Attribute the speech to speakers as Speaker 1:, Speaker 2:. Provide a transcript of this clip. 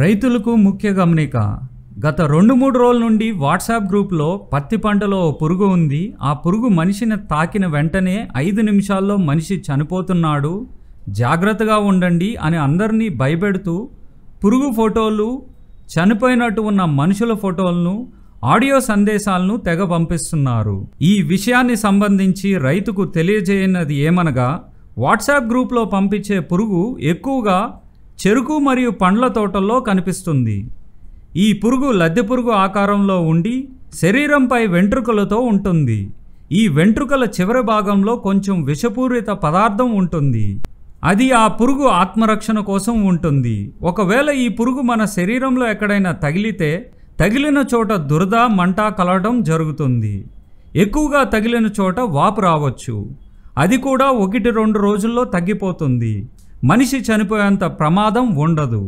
Speaker 1: రైతులకు ముఖ్య గమనిక గత రెండు మూడు రోజుల నుండి వాట్సాప్ గ్రూప్లో పత్తి పంటలో పురుగు ఉంది ఆ పురుగు మనిషిని తాకిన వెంటనే ఐదు నిమిషాల్లో మనిషి చనిపోతున్నాడు జాగ్రత్తగా ఉండండి అని అందరినీ భయపెడుతూ పురుగు ఫోటోలు చనిపోయినట్టు ఉన్న మనుషుల ఫోటోలను ఆడియో సందేశాలను తెగ పంపిస్తున్నారు ఈ విషయాన్ని సంబంధించి రైతుకు తెలియజేయనది ఏమనగా వాట్సాప్ గ్రూప్లో పంపించే పురుగు ఎక్కువగా చెరుకు మరియు పండ్ల తోటల్లో కనిపిస్తుంది ఈ పురుగు లద్దె పురుగు ఆకారంలో ఉండి శరీరంపై వెంట్రుకలతో ఉంటుంది ఈ వెంట్రుకల చివరి భాగంలో కొంచెం విషపూరిత పదార్థం ఉంటుంది అది ఆ పురుగు ఆత్మరక్షణ కోసం ఉంటుంది ఒకవేళ ఈ పురుగు మన శరీరంలో ఎక్కడైనా తగిలితే తగిలిన చోట దురద మంట కలవడం జరుగుతుంది ఎక్కువగా తగిలిన చోట వాపు రావచ్చు అది కూడా ఒకటి రెండు రోజుల్లో తగ్గిపోతుంది మనిషి చనిపోయేంత ప్రమాదం ఉండదు